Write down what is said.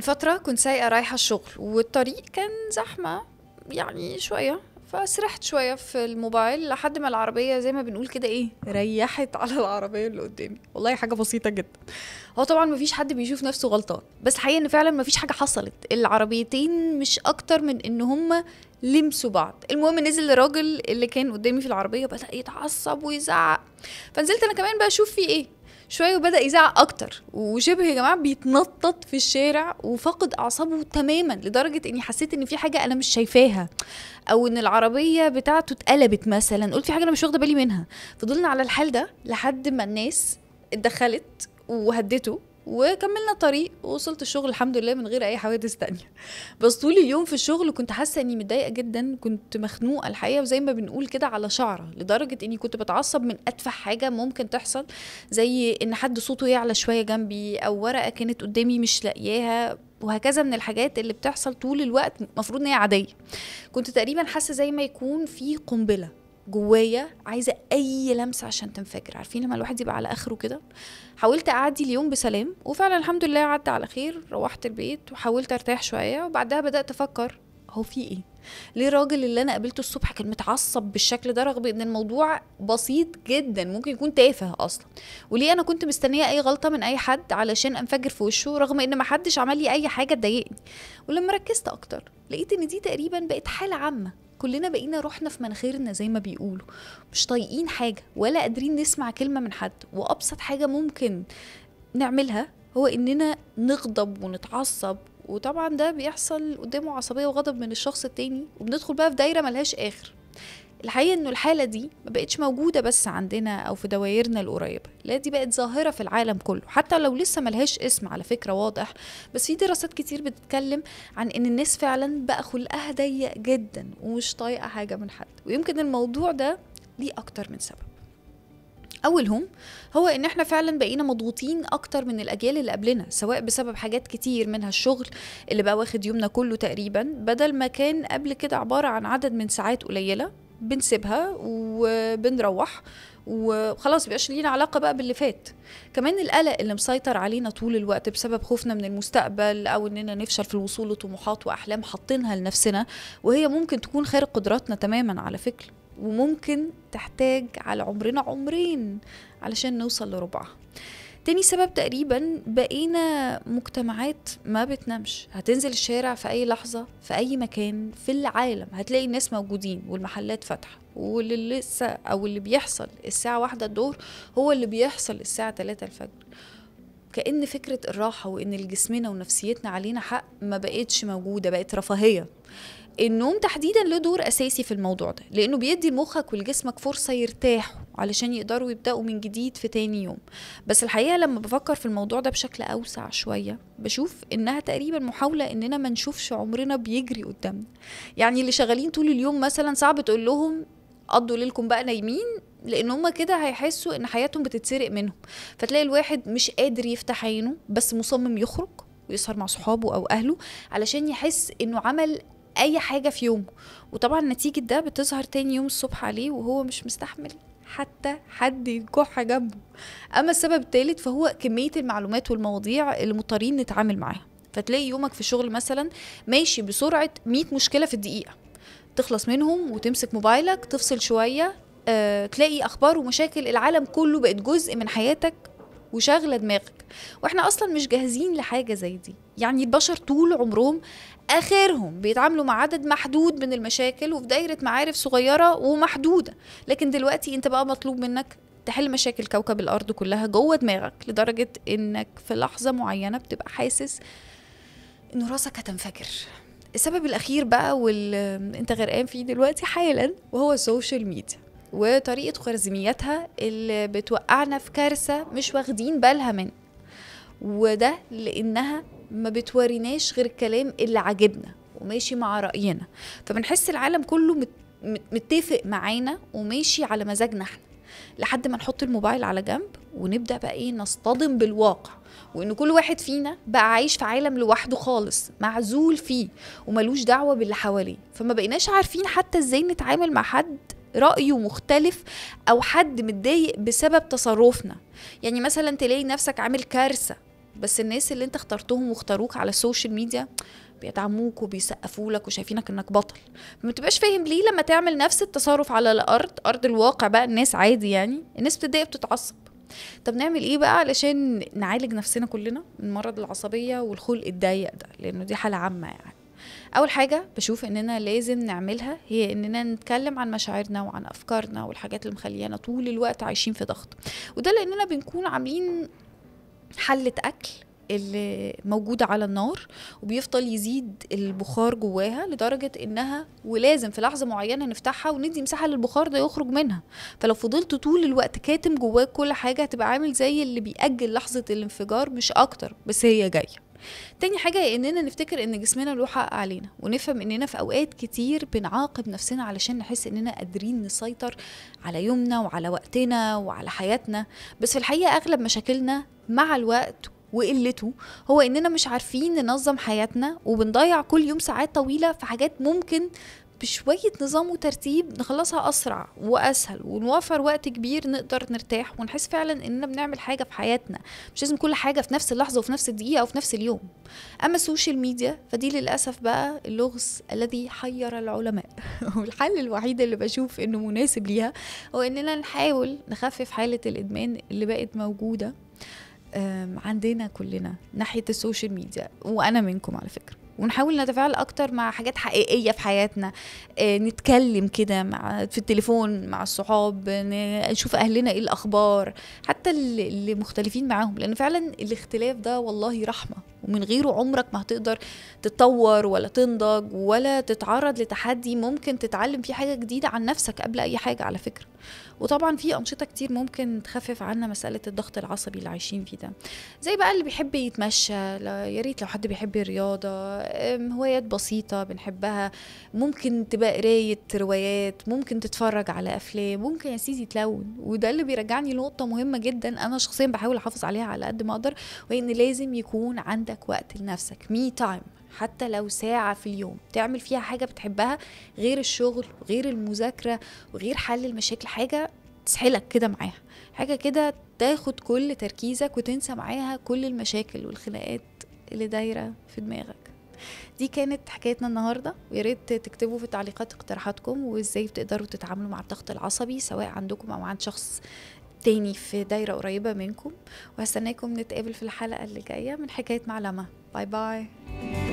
من فترة كنت سايقة رايحة الشغل والطريق كان زحمة يعني شوية فسرحت شوية في الموبايل لحد ما العربية زي ما بنقول كده ايه ريحت على العربية اللي قدامي والله حاجة بسيطة جدا هو طبعا مفيش حد بيشوف نفسه غلطان بس الحقيقة ان فعلا مفيش حاجة حصلت العربيتين مش اكتر من ان هما لمسوا بعض المهم نزل الراجل اللي كان قدامي في العربية بدأ يتعصب ويزعق فنزلت انا كمان بقى اشوف فيه ايه شويه وبدا يزعق اكتر وشبه يا جماعه بيتنطط في الشارع وفقد اعصابه تماما لدرجه اني حسيت ان في حاجه انا مش شايفاها او ان العربيه بتاعته اتقلبت مثلا قلت في حاجه انا مش واخده بالي منها فضلنا على الحال ده لحد ما الناس اتدخلت وهدته وكملنا الطريق ووصلت الشغل الحمد لله من غير اي حوادث تانية بس طول اليوم في الشغل كنت حاسه اني متضايقه جدا كنت مخنوقه الحقيقه وزي ما بنقول كده على شعره لدرجه اني كنت بتعصب من اتفه حاجه ممكن تحصل زي ان حد صوته يعلى شويه جنبي او ورقه كانت قدامي مش لاقياها وهكذا من الحاجات اللي بتحصل طول الوقت المفروض ان هي عاديه كنت تقريبا حاسه زي ما يكون في قنبله جوايا عايزه اي لمسه عشان تنفجر عارفين لما الواحد يبقى على اخره كده حاولت اعدي اليوم بسلام وفعلا الحمد لله عدى على خير روحت البيت وحاولت ارتاح شويه وبعدها بدات افكر هو في ايه ليه الراجل اللي انا قابلته الصبح كان متعصب بالشكل ده رغم ان الموضوع بسيط جدا ممكن يكون تافه اصلا وليه انا كنت مستنيه اي غلطه من اي حد علشان انفجر في وشه رغم ان ما حدش عمل لي اي حاجه تضايقني ولما ركزت اكتر لقيت ان دي تقريبا بقت حاله عامه كلنا بقينا رحنا في مناخيرنا زي ما بيقولوا مش طايقين حاجه ولا قادرين نسمع كلمه من حد وابسط حاجه ممكن نعملها هو اننا نغضب ونتعصب وطبعا ده بيحصل قدامه عصبيه وغضب من الشخص التاني وبندخل بقى في دايره ملهاش اخر الحقيقه انه الحاله دي ما بقتش موجوده بس عندنا او في دوائرنا القريبه لا دي بقت ظاهره في العالم كله حتى لو لسه ملهاش اسم على فكره واضح بس في دراسات كتير بتتكلم عن ان الناس فعلا بقى خلقها ضيق جدا ومش طايقه حاجه من حد ويمكن الموضوع ده ليه اكتر من سبب اولهم هو ان احنا فعلا بقينا مضغوطين اكتر من الاجيال اللي قبلنا سواء بسبب حاجات كتير منها الشغل اللي بقى واخد يومنا كله تقريبا بدل ما كان قبل كده عباره عن عدد من ساعات قليله بنسيبها وبنروح وخلاص بيبقاش لينا علاقه بقى باللي فات كمان القلق اللي مسيطر علينا طول الوقت بسبب خوفنا من المستقبل او اننا نفشل في الوصول لطموحات واحلام حاطينها لنفسنا وهي ممكن تكون خارج قدراتنا تماما على فكره وممكن تحتاج على عمرنا عمرين علشان نوصل لربعها تاني سبب تقريبا بقينا مجتمعات ما بتنامش هتنزل الشارع في أي لحظة في أي مكان في العالم هتلاقي الناس موجودين والمحلات فاتحة واللي لسه أو اللي بيحصل الساعة واحدة الظهر هو اللي بيحصل الساعة ثلاثة الفجر كأن فكرة الراحة وإن الجسمنا ونفسيتنا علينا حق ما بقتش موجودة بقت رفاهية النوم تحديدا له دور أساسي في الموضوع ده لأنه بيدي مخك ولجسمك فرصة يرتاحوا علشان يقدروا يبداوا من جديد في تاني يوم بس الحقيقه لما بفكر في الموضوع ده بشكل اوسع شويه بشوف انها تقريبا محاوله اننا ما نشوفش عمرنا بيجري قدامنا يعني اللي شغالين طول اليوم مثلا صعب تقول لهم قضوا ليلكم بقى نايمين لان هما كده هيحسوا ان حياتهم بتتسرق منهم فتلاقي الواحد مش قادر يفتح عينه بس مصمم يخرج ويسهر مع صحابه او اهله علشان يحس انه عمل اي حاجه في يومه وطبعا نتيجه ده بتظهر تاني يوم الصبح عليه وهو مش مستحمل حتى حد يكح جنبه اما السبب الثالث فهو كميه المعلومات والمواضيع اللي مضطرين نتعامل معاها فتلاقي يومك في الشغل مثلا ماشي بسرعه 100 مشكله في الدقيقه تخلص منهم وتمسك موبايلك تفصل شويه أه، تلاقي اخبار ومشاكل العالم كله بقت جزء من حياتك وشغله دماغك واحنا اصلا مش جاهزين لحاجه زي دي يعني البشر طول عمرهم اخرهم بيتعاملوا مع عدد محدود من المشاكل وفي دايره معارف صغيره ومحدوده لكن دلوقتي انت بقى مطلوب منك تحل مشاكل كوكب الارض كلها جوه دماغك لدرجه انك في لحظه معينه بتبقى حاسس ان راسك هتنفجر السبب الاخير بقى واللي انت غرقان فيه دلوقتي حالا وهو السوشيال ميديا وطريقة خوارزمياتها اللي بتوقعنا في كارثة مش واخدين بالها منها وده لأنها ما بتوريناش غير الكلام اللي عاجبنا وماشي مع رأينا فبنحس العالم كله متفق معانا وماشي على مزاجنا احنا لحد ما نحط الموبايل على جنب ونبدا بقى ايه نصطدم بالواقع وان كل واحد فينا بقى عايش في عالم لوحده خالص معزول فيه وملوش دعوه باللي حواليه فما بقيناش عارفين حتى ازاي نتعامل مع حد رأيه مختلف أو حد متضايق بسبب تصرفنا يعني مثلا تلاقي نفسك عامل كارثة بس الناس اللي انت اخترتهم واختاروك على السوشيال ميديا بيدعموك وبيسقفوا لك وشايفينك انك بطل ما تبقاش فاهم ليه لما تعمل نفس التصرف على الارض ارض الواقع بقى الناس عادي يعني الناس بتضايق بتتعصب طب نعمل ايه بقى علشان نعالج نفسنا كلنا من مرض العصبيه والخلق الضيق ده لانه دي حاله عامه يعني اول حاجه بشوف اننا لازم نعملها هي اننا نتكلم عن مشاعرنا وعن افكارنا والحاجات اللي مخليانا طول الوقت عايشين في ضغط وده لاننا بنكون عاملين حله اكل اللي موجودة على النار وبيفضل يزيد البخار جواها لدرجة إنها ولازم في لحظة معينة نفتحها وندي مساحة للبخار ده يخرج منها فلو فضلت طول الوقت كاتم جواك كل حاجة هتبقى عامل زي اللي بيأجل لحظة الانفجار مش أكتر بس هي جاية تاني حاجة اننا نفتكر ان جسمنا له حق علينا ونفهم اننا في اوقات كتير بنعاقب نفسنا علشان نحس اننا قادرين نسيطر على يومنا وعلى وقتنا وعلى حياتنا بس في الحقيقة اغلب مشاكلنا مع الوقت وقلته هو اننا مش عارفين ننظم حياتنا وبنضيع كل يوم ساعات طويله في حاجات ممكن بشوية نظام وترتيب نخلصها أسرع وأسهل ونوفر وقت كبير نقدر نرتاح ونحس فعلا إننا بنعمل حاجة في حياتنا مش لازم كل حاجة في نفس اللحظة وفي نفس الدقيقة وفي نفس اليوم أما السوشيال ميديا فدي للأسف بقى اللغز الذي حير العلماء والحل الوحيد اللي بشوف إنه مناسب ليها هو إننا نحاول نخفف حالة الإدمان اللي بقت موجودة عندنا كلنا ناحية السوشيال ميديا وأنا منكم على فكرة ونحاول نتفاعل اكتر مع حاجات حقيقيه في حياتنا آه، نتكلم كده مع في التليفون مع الصحاب نشوف اهلنا ايه الاخبار حتى اللي مختلفين معاهم لان فعلا الاختلاف ده والله رحمه ومن غيره عمرك ما هتقدر تتطور ولا تنضج ولا تتعرض لتحدي ممكن تتعلم فيه حاجه جديده عن نفسك قبل اي حاجه على فكره وطبعا في انشطه كتير ممكن تخفف عنا مساله الضغط العصبي اللي عايشين فيه ده زي بقى اللي بيحب يتمشى يا ريت لو حد بيحب الرياضه هوايات بسيطه بنحبها ممكن تبقى قرايه روايات ممكن تتفرج على افلام ممكن يا سيدي تلون وده اللي بيرجعني لنقطه مهمه جدا انا شخصيا بحاول احافظ عليها على قد ما اقدر وهي ان لازم يكون عندك عندك وقت لنفسك مي تايم حتى لو ساعة في اليوم تعمل فيها حاجة بتحبها غير الشغل وغير المذاكرة وغير حل المشاكل حاجة تسحلك كده معاها حاجة كده تاخد كل تركيزك وتنسى معاها كل المشاكل والخناقات اللي دايرة في دماغك دي كانت حكايتنا النهاردة ويا ريت تكتبوا في التعليقات اقتراحاتكم وازاي بتقدروا تتعاملوا مع الضغط العصبي سواء عندكم او عند شخص تاني في دايرة قريبة منكم وهستناكم نتقابل في الحلقة اللي جاية من حكاية معلمة باي باي